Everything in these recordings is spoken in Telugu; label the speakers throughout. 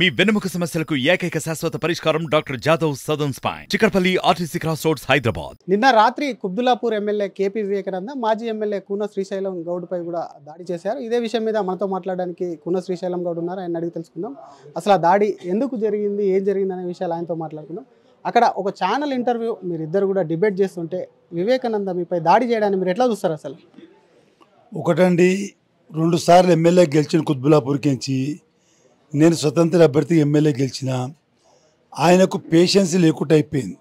Speaker 1: మీ వెనుముక సమస్యలకు ఏకైక శాశ్వత పరిష్కారం doctor Jadhav Sadan spine Chikkadpally RTC cross roads Hyderabad
Speaker 2: నిన్న రాత్రి కుబ్దులాపూర్ ఎమ్మెల్యే కేపీ వివేకానంద మాజీ ఎమ్మెల్యే కూన శ్రీశైలం గౌడ్పై కూడా దాడి చేశారు ఇదే విషయం మీద మనతో మాట్లాడడానికి కూన శ్రీశైలం గౌడ్ ఉన్నారు ఆయన అడిగి తెలుసుకుందాం అసలు ఆ దాడి ఎందుకు జరిగింది ఏం జరిగింది అనే విషయాలు ఆయనతో మాట్లాడుకుందాం అక్కడ ఒక ఛానల్ ఇంటర్వ్యూ మీరు ఇద్దరు కూడా డిబేట్ చేస్తుంటే వివేకానంద మీపై దాడి చేయడానికి మీరు ఎట్లా చూస్తారు అసలు
Speaker 1: ఒకటండి రెండు సార్లు ఎమ్మెల్యే గెలిచిన కుత్బులాపూర్కించి నేను స్వతంత్ర అభ్యర్థి ఎమ్మెల్యే గెలిచిన ఆయనకు పేషెన్స్ లేకుండా అయిపోయింది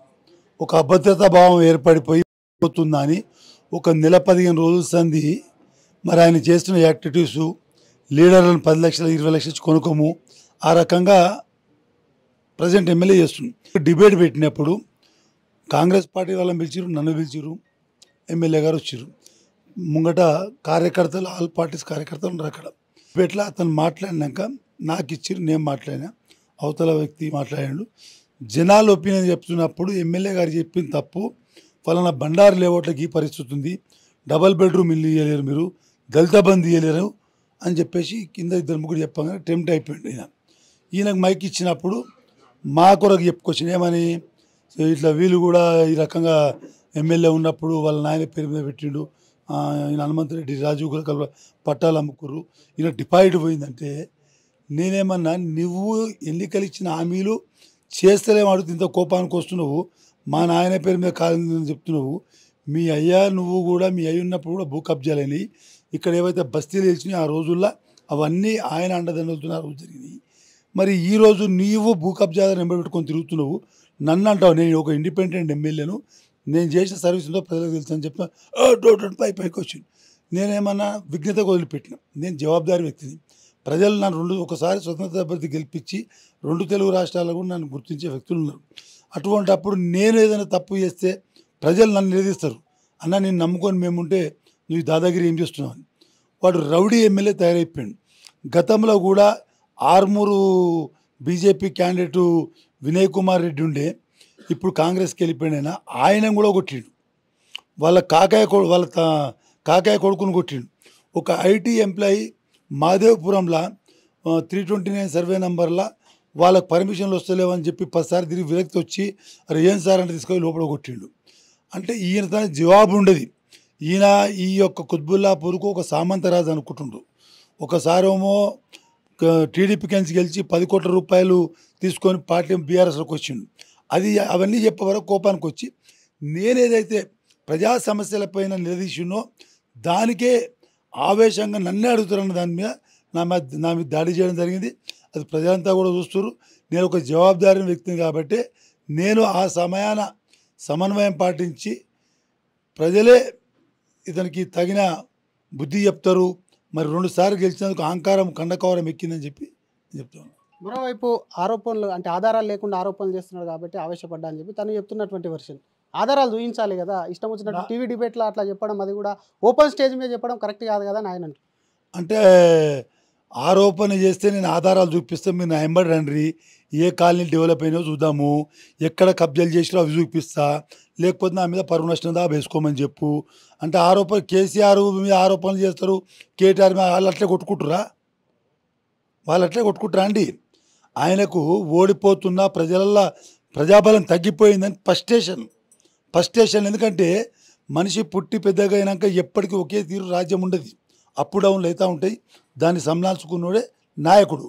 Speaker 1: ఒక అభద్రతా భావం ఏర్పడిపోయి పోతుందా అని ఒక నెల పదిహేను రోజుల సంది మరి ఆయన చేస్తున్న యాక్టివిటీస్ లీడర్లను పది లక్షలు ఇరవై లక్షలు కొనుక్కోము ఆ రకంగా ప్రజెంట్ ఎమ్మెల్యే చేస్తుంది డిబేట్ పెట్టినప్పుడు కాంగ్రెస్ పార్టీ వాళ్ళని పిలిచిరు నన్ను పిలిచిరు ఎమ్మెల్యే గారు వచ్చారు ముంగట కార్యకర్తలు ఆల్ పార్టీస్ కార్యకర్తలు ఉన్నారు అక్కడ డిబేట్లో అతను మాట్లాడినాక నాకు ఇచ్చి నేను మాట్లాడినా అవతల వ్యక్తి మాట్లాడాడు జనాలు ఒపీనియన్ చెప్తున్నప్పుడు ఎమ్మెల్యే గారు చెప్పిన తప్పు ఫలానా బండారు లేవట్లకి పరిస్థితి ఉంది డబల్ బెడ్రూమ్ ఇల్లు ఇయ్యలేరు మీరు దళిత బంద్ ఇయ్యలేరు అని చెప్పేసి కింద ఇద్దరు ముగ్గురు చెప్పగానే టెంప్ట్ అయిపోయింది ఈయన ఈయనకు మైక్ ఇచ్చినప్పుడు మా కొరకు చెప్పుకొచ్చింది ఏమని ఇట్లా వీళ్ళు కూడా ఈ రకంగా ఎమ్మెల్యే ఉన్నప్పుడు వాళ్ళ నాయన పేరు మీద పెట్టిండు ఈయన హనుమంతరెడ్డి రాజీవ్ గారు పట్టాలు అమ్ముకుర్రు ఈయన డిపాజిట్ పోయిందంటే నేనేమన్నా నువ్వు ఎన్నికలు ఇచ్చిన హామీలు చేస్తలేమాడు ఇంత కోపానికి వస్తున్నావు మా నాయన పేరు మీద కాలేదని చెప్తున్నావు మీ అయ్యా నువ్వు కూడా మీ అయ్య ఉన్నప్పుడు కూడా భూ కబ్జాలని ఇక్కడ ఏవైతే బస్తీలు గెలిచినాయి ఆ రోజుల్లో అవన్నీ ఆయన అండదండలతో ఆ రోజు జరిగినాయి మరి ఈరోజు నీవు భూ కబ్జాలు నెంబర్ పెట్టుకొని తిరుగుతున్నావు నన్ను అంటావు నేను ఒక ఇండిపెండెంట్ ఎమ్మెల్యేను నేను చేసిన సర్వీస్ ఉందో ప్రజలకు తెలుసు అని చెప్తున్నా పై పైకి వచ్చింది నేనేమన్నా విఘ్నత వదిలిపెట్టిన నేను జవాబుదారి వ్యక్తిని ప్రజలు నన్ను రెండు ఒకసారి స్వతంత్ర అభ్యర్థి గెలిపించి రెండు తెలుగు రాష్ట్రాలు కూడా నన్ను గుర్తించే వ్యక్తులు ఉన్నారు అటువంటి అప్పుడు నేను ఏదైనా తప్పు చేస్తే ప్రజలు నన్ను నిలదీస్తారు అన్న నేను నమ్ముకొని మేముంటే నువ్వు దాదాగిరి ఏం చేస్తున్నావు వాడు రౌడీ ఎమ్మెల్యే తయారైపోయాడు గతంలో కూడా ఆర్మూరు బీజేపీ క్యాండిడేటు వినయ్ కుమార్ రెడ్డి ఉండే ఇప్పుడు కాంగ్రెస్కి వెళ్ళిపోయిన ఆయన కూడా కొట్టిండు వాళ్ళ కాకాయ వాళ్ళ కాకాయ కొడుకును కొట్టిండు ఒక ఐటీ ఎంప్లాయీ మాదేవపురంలో త్రీ ట్వంటీ నైన్ సర్వే నెంబర్లో వాళ్ళకి పర్మిషన్లు వస్తలేవని చెప్పి పదిసారి తిరిగి విరక్తి వచ్చి అరే ఏం సార్ అంటే తీసుకొని లోపల కొట్టిండు అంటే ఈయన తన జవాబు ఉండేది ఈయన ఈ యొక్క కుత్బుల్లాపూర్కు ఒక సామంతరాజు అనుకుంటుండు ఒకసారేమో టీడీపీ కెన్సీ గెలిచి పది కోట్ల రూపాయలు తీసుకొని పార్టీ బీఆర్ఎస్లోకి వచ్చిండు అది అవన్నీ చెప్పే వరకు కోపానికి వచ్చి నేనేదైతే ప్రజా సమస్యల పైన నిలదీసినో దానికే ఆవేశంగా నన్నే అడుగుతున్న దాని మీద నా మీద నా మీద దాడి చేయడం జరిగింది అది ప్రజలంతా కూడా చూస్తున్నారు నేను ఒక జవాబుదారిన వ్యక్తిని కాబట్టి నేను ఆ సమయాన సమన్వయం పాటించి ప్రజలే ఇతనికి తగిన బుద్ధి చెప్తారు మరి రెండుసార్లు గెలిచినందుకు అహంకారం కండకవరం ఎక్కిందని చెప్పి చెప్తాను
Speaker 2: మరోవైపు ఆరోపణలు అంటే ఆధారాలు లేకుండా ఆరోపణలు చేస్తున్నారు కాబట్టి ఆవేశపడ్డా అని చెప్పి తను చెప్తున్నటువంటి వర్షన్ ఆధారాలు చూపించాలి కదా ఇష్టం వచ్చినట్టు టీవీ డిబేట్లో అట్లా చెప్పడం అది కూడా ఓపెన్ స్టేజ్ మీద చెప్పడం కరెక్ట్ కాదు కదా ఆయన
Speaker 1: అంటే ఆరోపణ చేస్తే నేను ఆధారాలు చూపిస్తే మీరు నయంబడి రండి ఏ కాలనీ డెవలప్ అయినా చూద్దాము ఎక్కడ కబ్జాలు చేసినా అవి చూపిస్తా లేకపోతే నా మీద పరువు నష్టం దా వేసుకోమని చెప్పు అంటే ఆరోపణ కేసీఆర్ మీద ఆరోపణలు చేస్తారు కేటీఆర్ మీద వాళ్ళు అట్లే కొట్టుకుంటురా వాళ్ళు అట్లే కొట్టుకుంటురా అండి ఆయనకు ఓడిపోతున్న ప్రజల ప్రజాబలం తగ్గిపోయిందని ఫస్టేషన్ ఫస్టేషన్ స్టేషన్ ఎందుకంటే మనిషి పుట్టి పెద్దగా అయినాక ఎప్పటికీ ఒకే తీరు రాజ్యం ఉండదు అప్ డౌన్లు అవుతూ ఉంటాయి దాన్ని సంలాల్చుకున్నోడే నాయకుడు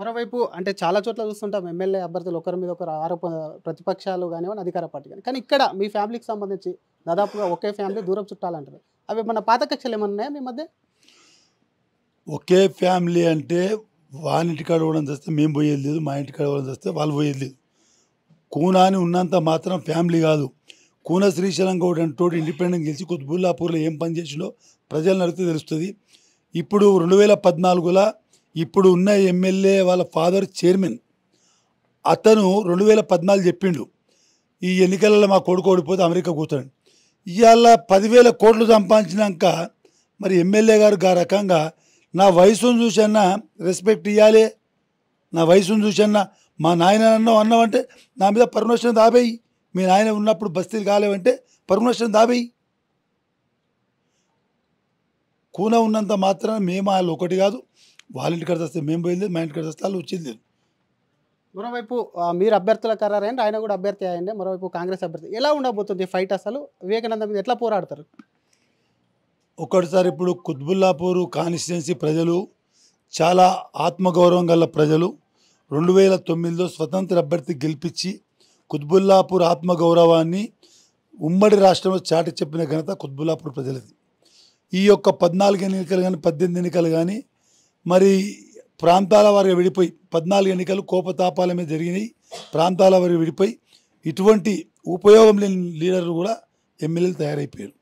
Speaker 2: మరోవైపు అంటే చాలా చోట్ల చూస్తుంటాం ఎమ్మెల్యే అభ్యర్థులు ఒకరి మీద ఒకరు ఆరోప ప్రతిపక్షాలు కానివ్వండి అధికార పార్టీ కానీ కానీ ఇక్కడ మీ ఫ్యామిలీకి సంబంధించి దాదాపుగా ఒకే ఫ్యామిలీ దూరం చుట్టాలంటారు అవి మన పాత కక్షలు ఏమన్నాయా మీ మధ్య
Speaker 1: ఒకే ఫ్యామిలీ అంటే వాళ్ళ ఇంటికాడ ఇవ్వడం చేస్తే మేము పోయేది లేదు మా ఇంటికాడ ఇవ్వడం చేస్తే వాళ్ళు పోయేది లేదు అని ఉన్నంత మాత్రం ఫ్యామిలీ కాదు కూన శ్రీశైలం గౌడ్ అండ్ తోటి ఇండిపెండెంట్ గెలిచి కుత్బుల్లాపూర్లో ఏం పని చేసిందో ప్రజలను అడిగితే తెలుస్తుంది ఇప్పుడు రెండు వేల పద్నాలుగులో ఇప్పుడు ఉన్న ఎమ్మెల్యే వాళ్ళ ఫాదర్ చైర్మన్ అతను రెండు వేల పద్నాలుగు చెప్పిండు ఈ ఎన్నికలలో మా కొడుకు ఓడిపోతే అమెరికా కూతాడు ఇవాళ పదివేల కోట్లు సంపాదించినాక మరి ఎమ్మెల్యే గారు గా రకంగా నా వయసును చూసన్నా రెస్పెక్ట్ ఇవ్వాలి నా వయసును చూసన్నా మా నాయన అన్నం అన్నావంటే నా మీద పరమేశ్వరం దాబేయి మీ నాయన ఉన్నప్పుడు బస్తీలు కాలేవంటే పరమేశ్వరం దాబేయి కూన ఉన్నంత మాత్రం మేము వాళ్ళు ఒకటి కాదు వాళ్ళ ఇంటికి వస్తే మేము పోయింది మా ఇంటికి వస్తే వాళ్ళు వచ్చింది లేదు
Speaker 2: మరోవైపు మీరు అభ్యర్థుల కర్రారండి ఆయన కూడా అభ్యర్థి అయ్యండి మరోవైపు కాంగ్రెస్ అభ్యర్థి ఎలా ఉండబోతుంది ఫైట్ అసలు వివేకానంద మీద ఎట్లా పోరాడతారు
Speaker 1: ఒకటిసారి ఇప్పుడు కుత్బుల్లాపూరు కాన్స్టిట్యున్సీ ప్రజలు చాలా ఆత్మగౌరవం గల ప్రజలు రెండు వేల తొమ్మిదిలో స్వతంత్ర అభ్యర్థి గెలిపించి కుత్బుల్లాపూర్ ఆత్మగౌరవాన్ని ఉమ్మడి రాష్ట్రంలో చాటి చెప్పిన ఘనత కుత్బుల్లాపూర్ ప్రజలది ఈ యొక్క పద్నాలుగు ఎన్నికలు కానీ పద్దెనిమిది ఎన్నికలు కానీ మరి ప్రాంతాల వారిగా విడిపోయి పద్నాలుగు ఎన్నికలు కోపతాపాల మీద జరిగినాయి ప్రాంతాల వారికి విడిపోయి ఇటువంటి ఉపయోగం లేని లీడర్లు కూడా ఎమ్మెల్యేలు తయారైపోయారు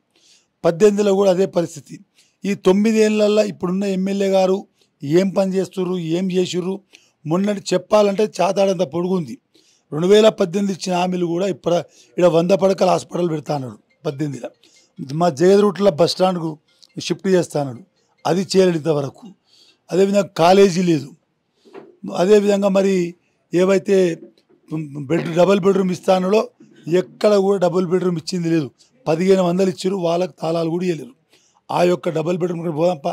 Speaker 1: పద్దెనిమిదిలో కూడా అదే పరిస్థితి ఈ ఏళ్ళల్లో ఇప్పుడున్న ఎమ్మెల్యే గారు ఏం పని చేస్తున్నారు ఏం చేసిర్రు మొన్నటి చెప్పాలంటే చాతాడంత పొడుగుంది రెండు వేల పద్దెనిమిది ఇచ్చిన హామీలు కూడా ఇప్పుడు ఇక్కడ వంద పడకల హాస్పిటల్ పెడతాడు పద్దెనిమిదిలో మా జగద్ రూట్లో బస్ స్టాండ్కు షిఫ్ట్ చేస్తాడు అది చేయలేంత వరకు అదేవిధంగా కాలేజీ లేదు అదేవిధంగా మరి ఏవైతే బెడ్ డబుల్ బెడ్రూమ్ ఇస్తానో ఎక్కడ కూడా డబుల్ బెడ్రూమ్ ఇచ్చింది లేదు పదిహేను వందలు ఇచ్చారు వాళ్ళకి తాళాలు కూడా ఇవ్వలేరు ఆ యొక్క డబుల్ బెడ్రూమ్ పోదాంపా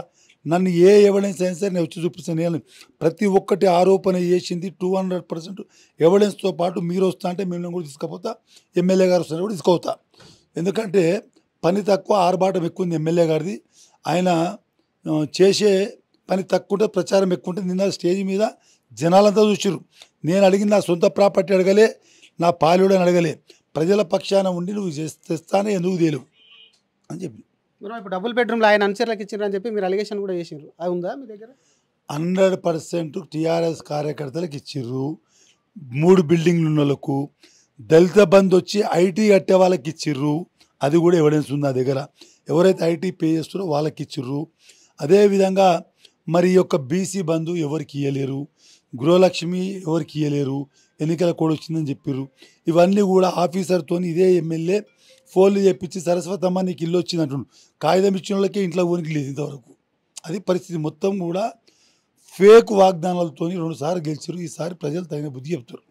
Speaker 1: నన్ను ఏ ఎవిడెన్స్ అయినా సరే నేను వచ్చి చూపిస్తాను నేను ప్రతి ఒక్కటి ఆరోపణ చేసింది టూ హండ్రెడ్ పర్సెంట్ ఎవిడెన్స్తో పాటు మీరు వస్తా అంటే మేము కూడా తీసుకుపోతా ఎమ్మెల్యే గారు వస్తారు కూడా తీసుకుపోతా ఎందుకంటే పని తక్కువ ఆర్భాటం ఎక్కువ ఉంది ఎమ్మెల్యే గారిది ఆయన చేసే పని తక్కువ ఉంటే ప్రచారం ఎక్కువ ఉంటుంది నిన్న స్టేజ్ మీద జనాలంతా చూసారు నేను అడిగిన నా సొంత ప్రాపర్టీ అడగలే నా పాలుడని అడగలే ప్రజల పక్షాన ఉండి నువ్వు తెస్తానే ఎందుకు తేలేవు అని చెప్పి
Speaker 2: ఇప్పుడు డబుల్ బెడ్రూమ్లో ఆయన అనుచరులకు అని చెప్పి మీరు అలిగేషన్ కూడా చేసిండ్రు అది ఉందా మీ దగ్గర
Speaker 1: హండ్రెడ్ పర్సెంట్ టీఆర్ఎస్ కార్యకర్తలకు ఇచ్చిర్రు మూడు బిల్డింగ్లు వాళ్ళకు దళిత బంద్ వచ్చి ఐటీ కట్టే వాళ్ళకి ఇచ్చిర్రు అది కూడా ఎవిడెన్స్ ఉంది ఆ దగ్గర ఎవరైతే ఐటీ పే చేస్తారో వాళ్ళకి ఇచ్చిర్రు అదేవిధంగా మరి యొక్క బీసీ బంధు ఎవరికి ఇయ్యలేరు గృహలక్ష్మి ఎవరికి ఇయ్యలేరు ఎన్నికల కోడ్ వచ్చిందని చెప్పారు ఇవన్నీ కూడా ఆఫీసర్తో ఇదే ఎమ్మెల్యే ఫోన్లు చెప్పించి సరస్వతమ్మ నీకు ఇల్లు వచ్చింది అంటున్నాడు కాగితం ఇచ్చిన వాళ్ళకే ఇంట్లో ఊరికి లేదు ఇంతవరకు అది పరిస్థితి మొత్తం కూడా ఫేక్ వాగ్దానాలతో రెండుసార్లు గెలిచారు ఈసారి ప్రజలు తగిన బుద్ధి చెప్తారు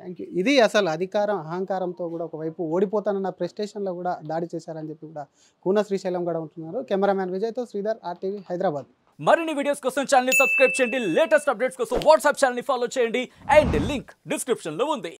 Speaker 2: థ్యాంక్ యూ ఇది అసలు అధికారం అహంకారంతో కూడా ఒకవైపు ఓడిపోతానన్న ప్రెస్టేషన్లో కూడా దాడి చేశారని చెప్పి కూడా కూన శ్రీశైలం కూడా ఉంటున్నారు కెమెరామ్యాన్ విజయ్తో శ్రీధర్
Speaker 1: ఆర్టీవీ హైదరాబాద్ మరిన్ని వీడియోస్ కోసం ఛానల్ని సబ్స్క్రైబ్ చేయండి లేటెస్ట్ అప్డేట్స్ కోసం వాట్సాప్ ఛానల్ని ఫాలో చేయండి అండ్ లింక్ డిస్క్రిప్షన్లో ఉంది